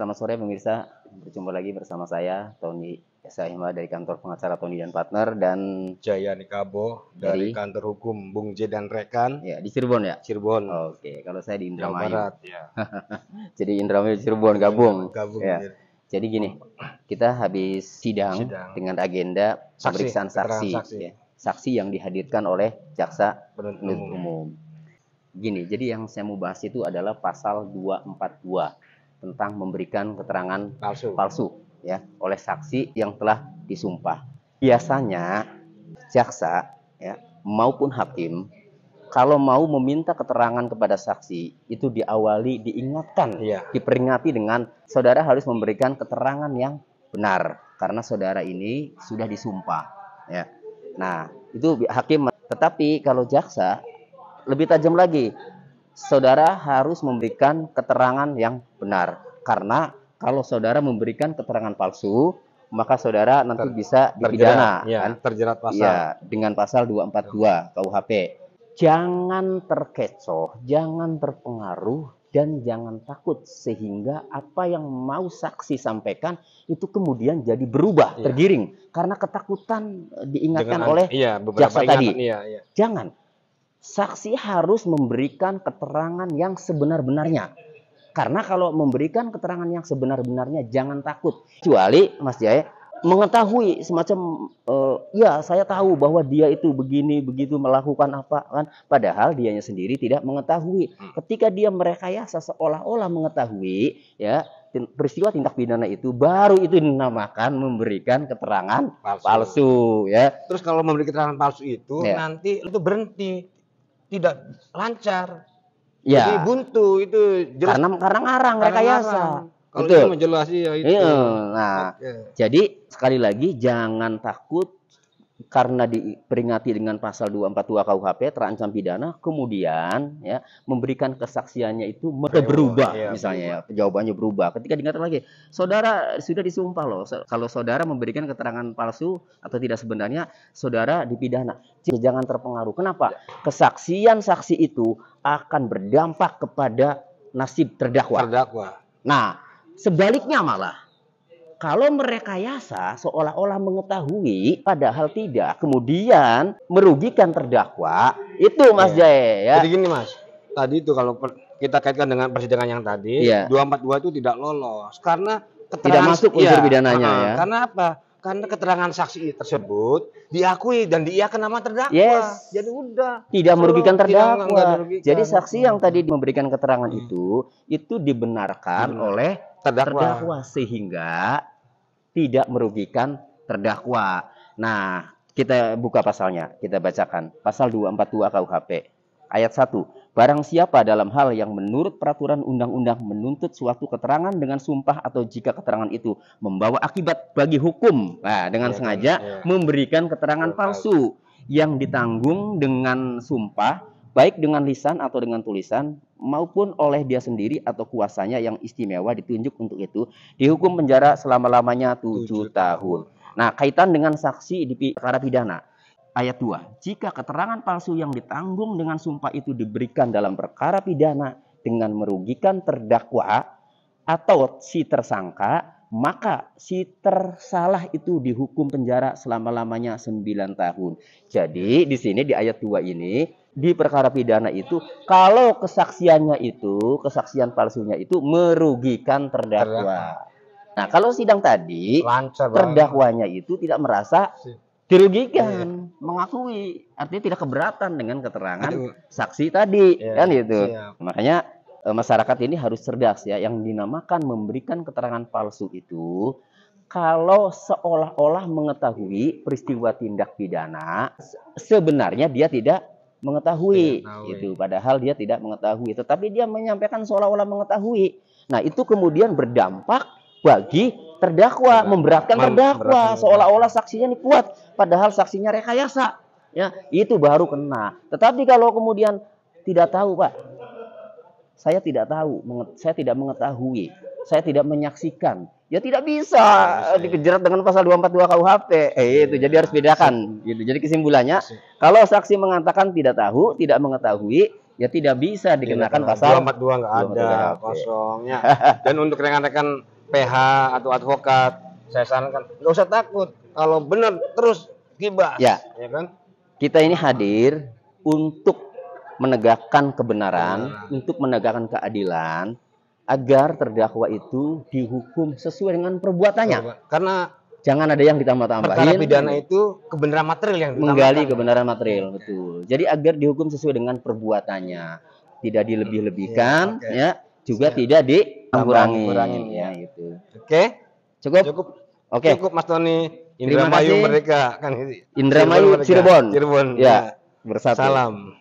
selamat sore pemirsa. Berjumpa lagi bersama saya Tony Esahima dari kantor pengacara Tony dan Partner dan Jaya Nikabo dari, dari kantor hukum Bung J dan Rekan. Ya, di Cirebon ya? Cirebon. Oke, kalau saya di Indramayu. Barat, ya. Jadi Indramayu Cirebon gabung. Gabung. Ya. ya. Jadi gini, kita habis sidang, sidang. dengan agenda saksi, pemeriksaan saksi, saksi. Ya. saksi yang dihadirkan oleh jaksa penuntut umum. umum. Gini, jadi yang saya mau bahas itu adalah pasal 242 tentang memberikan keterangan palsu, palsu ya oleh saksi yang telah disumpah. Biasanya jaksa ya maupun hakim kalau mau meminta keterangan kepada saksi itu diawali diingatkan, ya. diperingati dengan saudara harus memberikan keterangan yang benar karena saudara ini sudah disumpah ya. Nah, itu hakim tetapi kalau jaksa lebih tajam lagi saudara harus memberikan keterangan yang benar. Karena kalau saudara memberikan keterangan palsu, maka saudara nanti Ter, bisa dipidana terjerat, ya, kan? terjerat pasal ya, dengan pasal 242 KUHP. Jangan terkecoh, jangan terpengaruh dan jangan takut sehingga apa yang mau saksi sampaikan itu kemudian jadi berubah, ya. tergiring karena ketakutan eh, diingatkan dengan, oleh ya, jaksa ingatan, tadi. Ya, ya. Jangan saksi harus memberikan keterangan yang sebenar-benarnya. Karena kalau memberikan keterangan yang sebenar-benarnya jangan takut. Kecuali Mas Jaya mengetahui semacam e, ya saya tahu bahwa dia itu begini begitu melakukan apa kan padahal dianya sendiri tidak mengetahui. Hmm. Ketika dia merekayasa seolah-olah mengetahui ya peristiwa tindak pidana itu baru itu dinamakan memberikan keterangan palsu, palsu ya. Terus kalau memberi keterangan palsu itu ya. nanti itu berhenti tidak lancar. Ya. Jadi buntu itu jelas. Karena karena ngarang karena rekayasa. Kalau itu menjelasi ya itu. Iya. Nah, okay. jadi sekali lagi jangan takut karena diperingati dengan pasal 242 KUHP terancam pidana kemudian ya memberikan kesaksiannya itu berubah iya, misalnya iya. ya jawabannya berubah ketika diingatkan lagi saudara sudah disumpah loh kalau saudara memberikan keterangan palsu atau tidak sebenarnya saudara dipidana jangan terpengaruh kenapa ya. kesaksian saksi itu akan berdampak kepada nasib terdakwa terdakwa nah sebaliknya malah kalau merekayasa seolah-olah mengetahui padahal tidak, kemudian merugikan terdakwa, itu Mas yeah. Jaya ya. Jadi gini Mas, tadi itu kalau kita kaitkan dengan persidangan yang tadi, yeah. Iya. 242 itu tidak lolos karena tidak masuk unsur iya. pidananya ya, ya. Karena apa? karena keterangan saksi tersebut diakui dan diiakan nama terdakwa. Yes. Jadi udah. Tidak merugikan terdakwa. Tidak, merugikan. Jadi saksi yang hmm. tadi memberikan keterangan hmm. itu itu dibenarkan hmm. oleh terdakwa. terdakwa sehingga tidak merugikan terdakwa. Nah, kita buka pasalnya, kita bacakan. Pasal 242 KUHP ayat 1 Barang siapa dalam hal yang menurut peraturan undang-undang menuntut suatu keterangan dengan sumpah atau jika keterangan itu membawa akibat bagi hukum, nah, dengan ya, sengaja ya. memberikan keterangan palsu yang ditanggung dengan sumpah baik dengan lisan atau dengan tulisan maupun oleh dia sendiri atau kuasanya yang istimewa ditunjuk untuk itu dihukum penjara selama-lamanya tujuh tahun. Nah, kaitan dengan saksi di perkara pidana. Ayat 2. Jika keterangan palsu yang ditanggung dengan sumpah itu diberikan dalam perkara pidana dengan merugikan terdakwa atau si tersangka, maka si tersalah itu dihukum penjara selama-lamanya 9 tahun. Jadi di sini di ayat 2 ini di perkara pidana itu kalau kesaksiannya itu, kesaksian palsunya itu merugikan terdakwa. Nah, kalau sidang tadi terdakwanya itu tidak merasa dirugikan iya. mengakui artinya tidak keberatan dengan keterangan Aduh. saksi tadi iya, kan itu iya. makanya eh, masyarakat ini harus cerdas ya yang dinamakan memberikan keterangan palsu itu kalau seolah-olah mengetahui peristiwa tindak pidana sebenarnya dia tidak mengetahui itu padahal dia tidak mengetahui tetapi dia menyampaikan seolah-olah mengetahui nah itu kemudian berdampak bagi terdakwa, iya. memberatkan terdakwa, seolah-olah saksinya ini kuat, padahal saksinya rekayasa. Ya, itu baru kena. Tetapi kalau kemudian tidak tahu, Pak. Saya tidak tahu, saya tidak mengetahui, saya tidak menyaksikan. Ya tidak bisa nah, iya. dikejerat dengan pasal 242 KUHP. Eh iya. itu jadi harus bedakan gitu. Jadi kesimpulannya kalau saksi mengatakan tidak tahu, tidak mengetahui, ya tidak bisa dikenakan pasal dua 242 nggak ada kosongnya. Dan untuk rekan-rekan PH atau advokat saya sarankan nggak usah takut kalau benar terus gibah ya. ya kan kita ini hadir untuk menegakkan kebenaran nah. untuk menegakkan keadilan agar terdakwa itu dihukum sesuai dengan perbuatannya karena jangan ada yang ditambah-tambahin perkara pidana itu kebenaran material yang menggali kebenaran material betul jadi agar dihukum sesuai dengan perbuatannya tidak dilebih-lebihkan iya, okay. ya juga Siap. tidak dikurangi. Ya. Iya, gitu. Oke. Cukup. Cukup. Oke. Cukup Mas Toni. Indra Mayu mereka kan Indra Mayu Cirebon. Cirebon. Ya. ya. Bersatu. Salam.